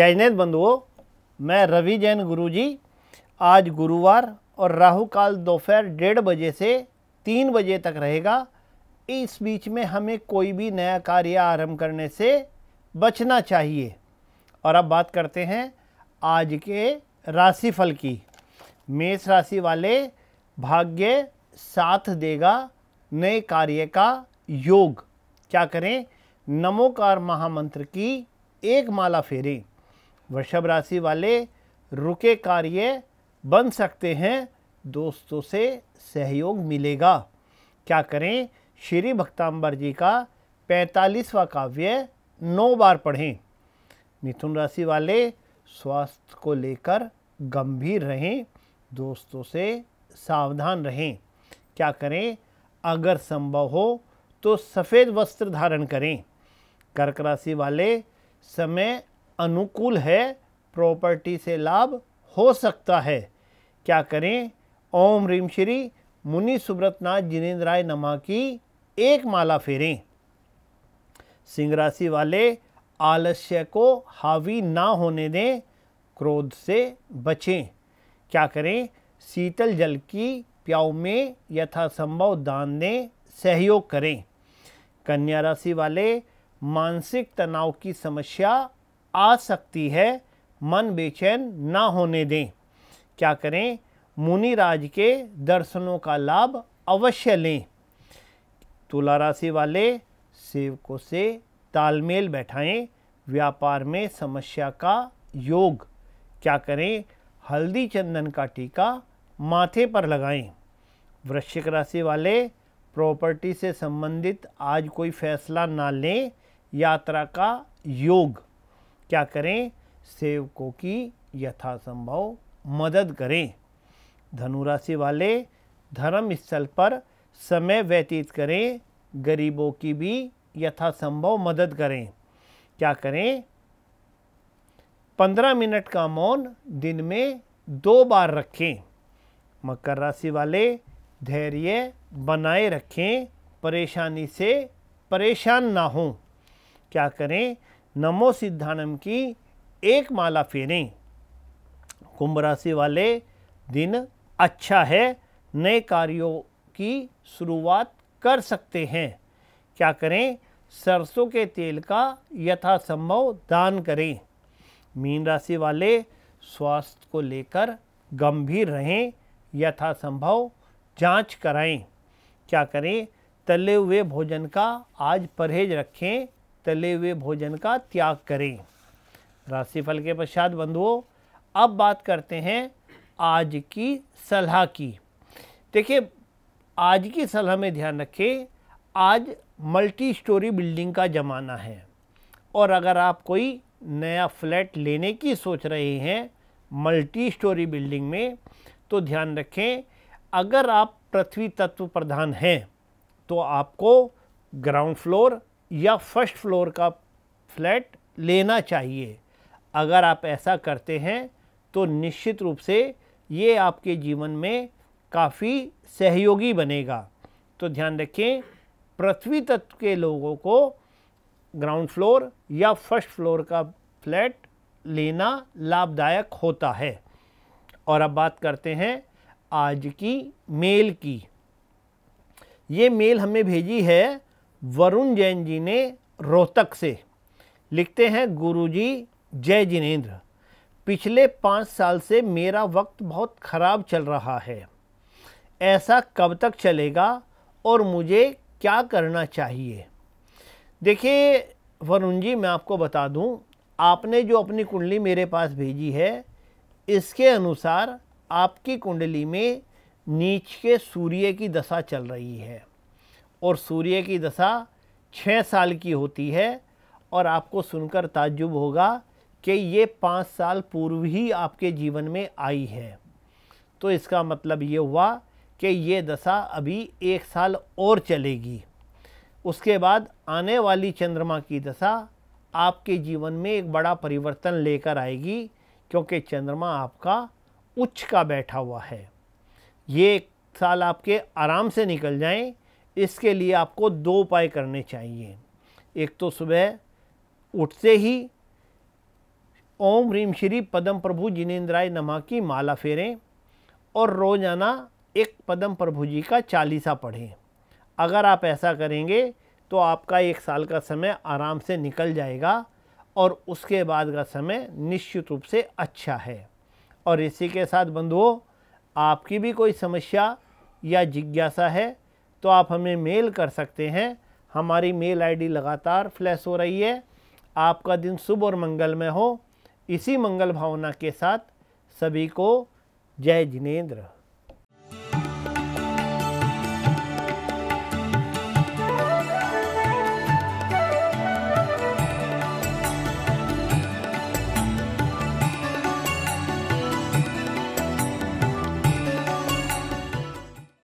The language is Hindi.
जय बंधुओं मैं रवि जैन गुरुजी आज गुरुवार और राहु काल दोपहर डेढ़ बजे से तीन बजे तक रहेगा इस बीच में हमें कोई भी नया कार्य आरंभ करने से बचना चाहिए और अब बात करते हैं आज के राशिफल की मेष राशि वाले भाग्य साथ देगा नए कार्य का योग क्या करें नमोकार महामंत्र की एक माला फेरें वृषभ राशि वाले रुके कार्य बन सकते हैं दोस्तों से सहयोग मिलेगा क्या करें श्री भक्ताम्बर जी का पैंतालीसवा काव्य नौ बार पढ़ें मिथुन राशि वाले स्वास्थ्य को लेकर गंभीर रहें दोस्तों से सावधान रहें क्या करें अगर संभव हो तो सफ़ेद वस्त्र धारण करें कर्क राशि वाले समय अनुकूल है प्रॉपर्टी से लाभ हो सकता है क्या करें ओम रीम श्री मुनि सुब्रतनाथ जिनेन्द्र राय नमा की एक माला फेरें सिंह राशि वाले आलस्य को हावी ना होने दें क्रोध से बचें क्या करें शीतल जल की प्याऊ में यथासंभव दान दें सहयोग करें कन्या राशि वाले मानसिक तनाव की समस्या आ सकती है मन बेचैन ना होने दें क्या करें मुनिराज के दर्शनों का लाभ अवश्य लें तुला राशि वाले सेवकों से तालमेल बैठाएं व्यापार में समस्या का योग क्या करें हल्दी चंदन का टीका माथे पर लगाएं वृश्चिक राशि वाले प्रॉपर्टी से संबंधित आज कोई फैसला ना लें यात्रा का योग क्या करें सेवकों की यथासंभव मदद करें धनुराशि वाले धर्म स्थल पर समय व्यतीत करें गरीबों की भी यथासंभव मदद करें क्या करें पंद्रह मिनट का मौन दिन में दो बार रखें मकर राशि वाले धैर्य बनाए रखें परेशानी से परेशान ना हों क्या करें नमो सिद्धानम की एक माला फेरें कुंभ राशि वाले दिन अच्छा है नए कार्यों की शुरुआत कर सकते हैं क्या करें सरसों के तेल का यथासंभव दान करें मीन राशि वाले स्वास्थ्य को लेकर गंभीर रहें यथासंभव जांच कराएं क्या करें तले हुए भोजन का आज परहेज रखें तले हुए भोजन का त्याग करें राशिफल के पश्चात बंधुओं अब बात करते हैं आज की सलाह की देखिए आज की सलाह में ध्यान रखें आज मल्टी स्टोरी बिल्डिंग का ज़माना है और अगर आप कोई नया फ्लैट लेने की सोच रहे हैं मल्टी स्टोरी बिल्डिंग में तो ध्यान रखें अगर आप पृथ्वी तत्व प्रधान हैं तो आपको ग्राउंड फ्लोर या फर्स्ट फ्लोर का फ्लैट लेना चाहिए अगर आप ऐसा करते हैं तो निश्चित रूप से ये आपके जीवन में काफ़ी सहयोगी बनेगा तो ध्यान रखें पृथ्वी तत्व के लोगों को ग्राउंड फ्लोर या फर्स्ट फ्लोर का फ्लैट लेना लाभदायक होता है और अब बात करते हैं आज की मेल की ये मेल हमें भेजी है वरुण जैन जी ने रोहतक से लिखते हैं गुरुजी जय जिनेंद्र पिछले पाँच साल से मेरा वक्त बहुत ख़राब चल रहा है ऐसा कब तक चलेगा और मुझे क्या करना चाहिए देखिए वरुण जी मैं आपको बता दूं आपने जो अपनी कुंडली मेरे पास भेजी है इसके अनुसार आपकी कुंडली में नीच के सूर्य की दशा चल रही है और सूर्य की दशा छः साल की होती है और आपको सुनकर ताज्जुब होगा कि ये पाँच साल पूर्व ही आपके जीवन में आई है तो इसका मतलब ये हुआ कि ये दशा अभी एक साल और चलेगी उसके बाद आने वाली चंद्रमा की दशा आपके जीवन में एक बड़ा परिवर्तन लेकर आएगी क्योंकि चंद्रमा आपका उच्च का बैठा हुआ है ये एक साल आपके आराम से निकल जाएं इसके लिए आपको दो उपाय करने चाहिए एक तो सुबह उठते ही ओम ह्रीम श्री पदम प्रभु जिनेन्द्राय नमा की माला फेरें और रोज़ाना एक पदम प्रभु जी का चालीसा पढ़ें अगर आप ऐसा करेंगे तो आपका एक साल का समय आराम से निकल जाएगा और उसके बाद का समय निश्चित रूप से अच्छा है और इसी के साथ बंधुओं आपकी भी कोई समस्या या जिज्ञासा है तो आप हमें मेल कर सकते हैं हमारी मेल आईडी लगातार फ्लैश हो रही है आपका दिन शुभ और मंगलमय हो इसी मंगल भावना के साथ सभी को जय जिनेन्द्र